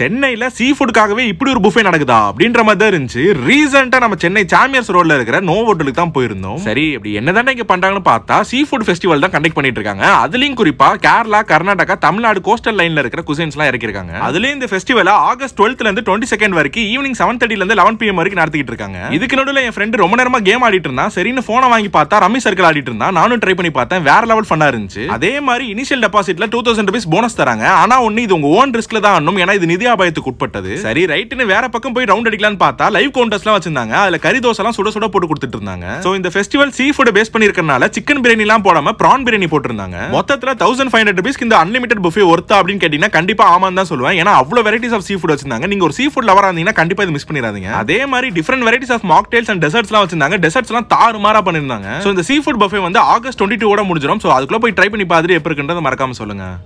சென்னையில் சீ ஃபுட்காகவே இப்படி ஒரு புஃபே நடக்குதா அப்படின்ற மாதிரி தான் இருந்துச்சு ரீசெண்டாக நம்ம சென்னை சாமியர்ஸ் ரோட்ல இருக்கிற நோ ஹோட்டலுக்கு தான் போயிருந்தோம் சரி இப்படி தானே இங்கே பண்ணுறாங்கன்னு பார்த்தா சீ ஃபுட் ஃபெஸ்டிவல் தான் கண்டக்ட் பண்ணிட்டு இருக்காங்க அதுலேயும் குறிப்பாக கேரளா கர்நாடகா தமிழ்நாடு கோஸ்டல் லைனில் இருக்கிற குசைன்ஸ்லாம் இறக்கிருக்காங்க அதுலேயும் இந்த ஃபெஸ்டிவலை ஆகஸ்ட் டுவெல்த்லேருந்து டுவெண்ட்டி செகண்ட் வரைக்கும் ஈவினிங் செவன் தேர்ட்டிலேருந்து லெவன் பிஎம் வரைக்கும் நடத்திட்டு இருக்காங்க இதுக்கு நடுவில் என் ஃப்ரெண்டு ரொம்ப நேரமாக கேம் ஆடிட்டு இருந்தான் சரின்னு ஃபோனை வாங்கி பார்த்தா ரம்மி சர்க்கிள் ஆடிட்டு இருந்தான் நானும் ட்ரை பண்ணி பார்த்தேன் வேற லெவல் ஃபன்னாக இருந்துச்சு அதே மாதிரி initial டெபாசிட்ல two thousand rupees bonus தராங்க ஆனால் ஒன்று இது உங்கள் ஓன் ரிஸ்க்ல தான் ஆனும் ஏன்னா இது மிருதியாபயத்துக்கு உட்பட்டது சரி ரைட்னு வேற பக்கம் போய் ரவுண்ட் அடிக்கலாம்னு பார்த்தா லைவ் கவுண்டர்ஸ் எல்லாம் வச்சிருந்தாங்க அதுல கறி தோசை எல்லாம் சுட சுட போட்டு கொடுத்துட்டு இருந்தாங்க சோ இந்த ஃபெஸ்டிவல் சீ ஃபுட் பேஸ் பண்ணிருக்கனால சிக்கன் பிரியாணி எல்லாம் போடாம பிரான் பிரியாணி போட்டிருந்தாங்க மொத்தத்துல தௌசண்ட் ஃபைவ் ஹண்ட்ரட் இந்த அன்லிமிட்டட் புஃபே ஒர்த்தா அப்படின்னு கேட்டீங்கன்னா கண்டிப்பா ஆமா தான் சொல்லுவேன் ஏன்னா அவ்வளவு வெரைட்டிஸ் ஆஃப் சீ ஃபுட் வச்சிருந்தாங்க நீங்க ஒரு சீ ஃபுட் லவரா இருந்தீங்கன்னா கண்டிப்பா இது மிஸ் பண்ணிடாதீங்க அதே மாதிரி different varieties of mocktails and desserts எல்லாம் வச்சிருந்தாங்க டெசர்ட்ஸ் எல்லாம் மாறா பண்ணிருந்தாங்க சோ இந்த சீ ஃபுட் பஃபே வந்து ஆகஸ்ட் டுவெண்ட்டி டூ முடிஞ்சிடும் சோ அதுக்குள்ள போய் ட்ரை பண்ணி பார்த்துட்டு எப்படி இருக்குன்றது மறக்காம சொல்லுங்க